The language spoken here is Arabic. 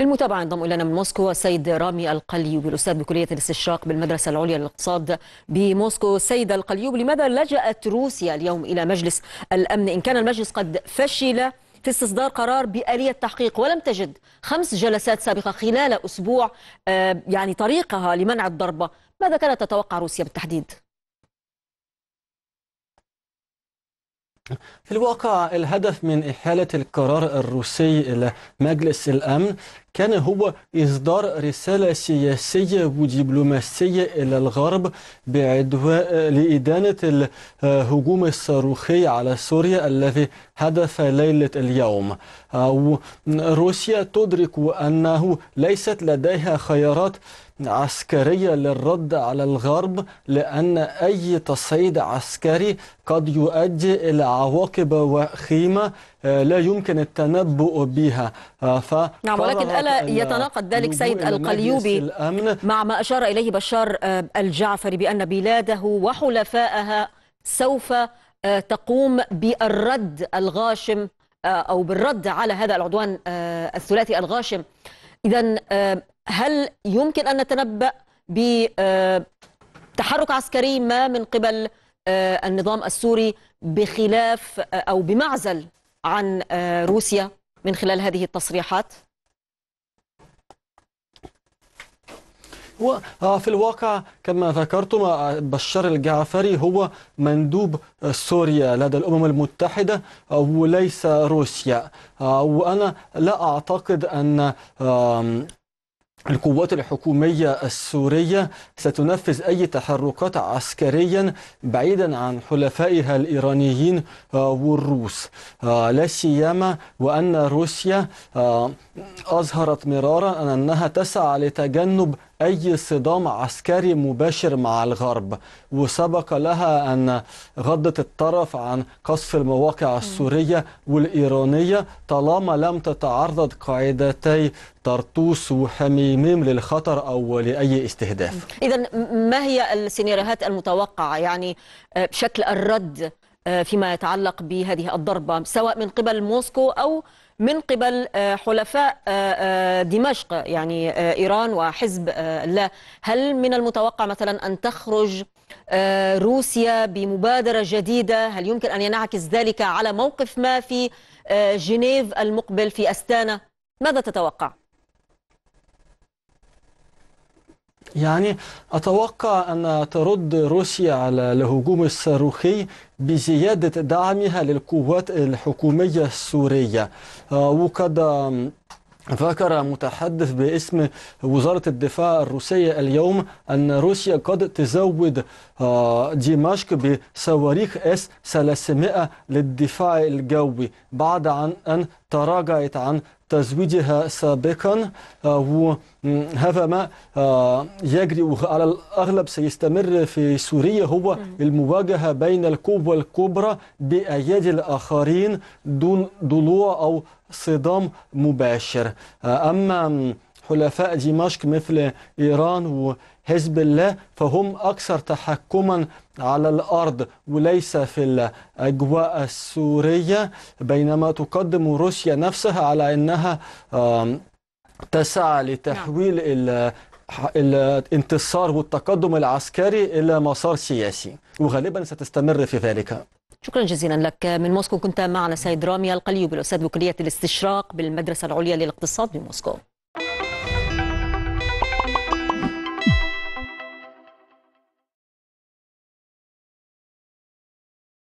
للمتابعة انضم إلينا من موسكو السيد رامي القليوبي الأستاذ بكلية الاستشراق بالمدرسة العليا للاقتصاد بموسكو السيد القليوبي لماذا لجأت روسيا اليوم إلى مجلس الأمن إن كان المجلس قد فشل في استصدار قرار بآلية تحقيق ولم تجد خمس جلسات سابقة خلال أسبوع آه، يعني طريقها لمنع الضربة ماذا كانت تتوقع روسيا بالتحديد؟ في الواقع الهدف من إحالة القرار الروسي إلى مجلس الأمن كان هو إصدار رسالة سياسية ودبلوماسية إلى الغرب بعدوى لإدانة الهجوم الصاروخي على سوريا الذي هدف ليلة اليوم روسيا تدرك أنه ليست لديها خيارات عسكرية للرد على الغرب لأن أي تصعيد عسكري قد يؤدي إلى عواقب وخيمة آه، لا يمكن التنبؤ بها ف... آه، نعم ولكن ولا يتناقض ذلك سيد القليوبي مع ما أشار إليه بشار آه، الجعفري بأن بلاده وحلفائها سوف آه، تقوم بالرد الغاشم آه، أو بالرد على هذا العدوان الثلاثي الغاشم إذا هل يمكن أن نتنبأ بتحرك عسكري ما من قبل النظام السوري بخلاف أو بمعزل عن روسيا من خلال هذه التصريحات؟ وفي آه، الواقع كما ذكرتم آه، بشار الجعفري هو مندوب آه، سوريا لدى الأمم المتحدة وليس روسيا وأنا لا أعتقد أن القوات الحكومية السورية ستنفذ أي تحركات عسكريا بعيدا عن حلفائها الإيرانيين والروس لا سيما وأن روسيا أظهرت مرارا أنها تسعى لتجنب أي صدام عسكري مباشر مع الغرب وسبق لها أن غضت الطرف عن قصف المواقع السورية والإيرانية طالما لم تتعرض قاعدتي طرطوس وحميميم للخطر أو لأي استهداف إذا ما هي السيناريوهات المتوقعة يعني آه، شكل الرد آه، فيما يتعلق بهذه الضربة سواء من قبل موسكو أو من قبل آه، حلفاء آه، آه، دمشق يعني إيران وحزب الله هل من المتوقع مثلا أن تخرج روسيا بمبادرة جديدة هل يمكن أن ينعكس ذلك على موقف ما في جنيف المقبل في أستانا ماذا تتوقع؟ يعني أتوقع أن ترد روسيا على الهجوم الصاروخي بزيادة دعمها للقوات الحكومية السورية آه، وقد ذكر متحدث باسم وزارة الدفاع الروسية اليوم أن روسيا قد تزود آه، دمشق بصواريخ اس 300 للدفاع الجوي بعد عن أن تراجعت عن تزويدها سابقا آه، وهذا ما آه، يجري وعلى الأغلب سيستمر في سوريا هو المواجهة بين القوة الكبرى بأيادي الآخرين دون ضلوع أو صدام مباشر آه، أما حلفاء دمشق مثل إيران وحزب الله فهم أكثر تحكما على الأرض وليس في الأجواء السورية بينما تقدم روسيا نفسها على أنها تسعى لتحويل نعم. الانتصار والتقدم العسكري إلى مسار سياسي وغالبا ستستمر في ذلك شكرا جزيلا لك من موسكو كنت معنا سيد رامي القليوب الأستاذ بكلية الاستشراق بالمدرسة العليا للاقتصاد بموسكو